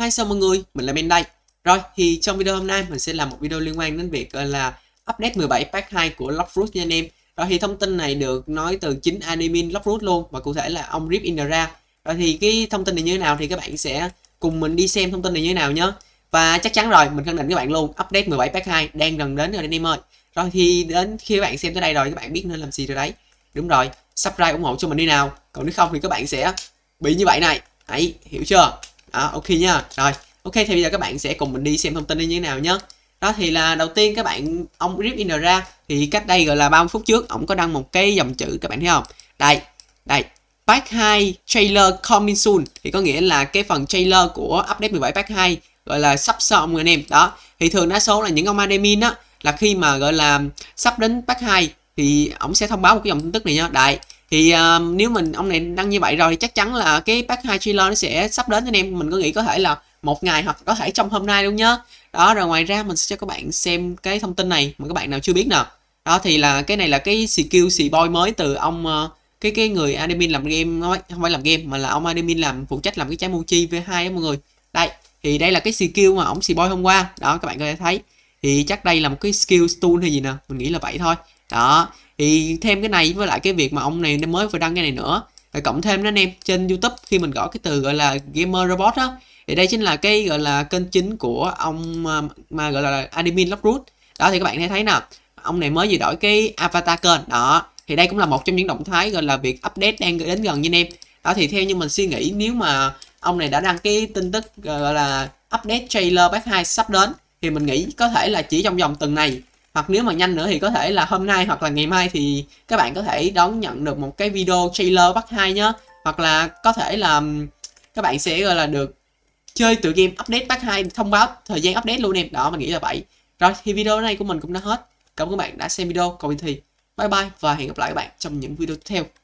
Hi chào mọi người, mình là Ben đây. Rồi thì trong video hôm nay mình sẽ làm một video liên quan đến việc là update 17 patch 2 của Lockroot nha anh em. Rồi thì thông tin này được nói từ chính admin Lockroot luôn và cụ thể là ông Rip Indra. Rồi thì cái thông tin này như thế nào thì các bạn sẽ cùng mình đi xem thông tin này như thế nào nhé. Và chắc chắn rồi, mình khẳng định các bạn luôn, update 17 patch 2 đang gần đến rồi anh em ơi. Rồi thì đến khi các bạn xem tới đây rồi các bạn biết nên làm gì rồi đấy. Đúng rồi, subscribe ủng hộ cho mình đi nào. Còn nếu không thì các bạn sẽ bị như vậy này. Hãy hiểu chưa? à, ok nha rồi ok thì bây giờ các bạn sẽ cùng mình đi xem thông tin như thế nào nhé đó thì là đầu tiên các bạn ông rip in ra thì cách đây gọi là 30 phút trước ông có đăng một cái dòng chữ các bạn thấy không đây đây Pack 2 trailer coming soon thì có nghĩa là cái phần trailer của update 17 Pack 2 gọi là sắp xong anh em đó thì thường đa số là những ông admin á là khi mà gọi là sắp đến Pack 2 thì ổng sẽ thông báo một cái dòng tin tức này nhá đây thì um, nếu mình ông này đăng như vậy rồi thì chắc chắn là cái pack hai chilo nó sẽ sắp đến cho anh em mình có nghĩ có thể là một ngày hoặc có thể trong hôm nay luôn nhá đó rồi ngoài ra mình sẽ cho các bạn xem cái thông tin này mà các bạn nào chưa biết nè đó thì là cái này là cái skill xì boy mới từ ông uh, cái cái người admin làm game không phải làm game mà là ông admin làm phụ trách làm cái trái mochi v hai á mọi người đây thì đây là cái skill mà ông xì boy hôm qua đó các bạn có thể thấy thì chắc đây là một cái skill tool hay gì nè mình nghĩ là vậy thôi đó thì thêm cái này với lại cái việc mà ông này mới vừa đăng cái này nữa và cộng thêm đó anh em trên youtube khi mình gõ cái từ gọi là gamer robot đó thì đây chính là cái gọi là kênh chính của ông mà, ờ, mà gọi là admin Lockroot đó thì các bạn thấy thấy nè ông này mới vừa đổi cái avatar kênh đó thì đây cũng là một trong những động thái gọi là việc update đang đến gần như anh em đó thì theo như mình suy nghĩ nếu mà ông này đã đăng cái tin tức gọi là update trailer part 2 sắp đến thì mình nghĩ có thể là chỉ trong vòng tuần này hoặc nếu mà nhanh nữa thì có thể là hôm nay hoặc là ngày mai thì các bạn có thể đón nhận được một cái video trailer part 2 nhé hoặc là có thể là các bạn sẽ gọi là được chơi tựa game update part 2 thông báo thời gian update luôn em đó mình nghĩ là vậy rồi thì video này của mình cũng đã hết cảm ơn các bạn đã xem video còn thì bye bye và hẹn gặp lại các bạn trong những video tiếp theo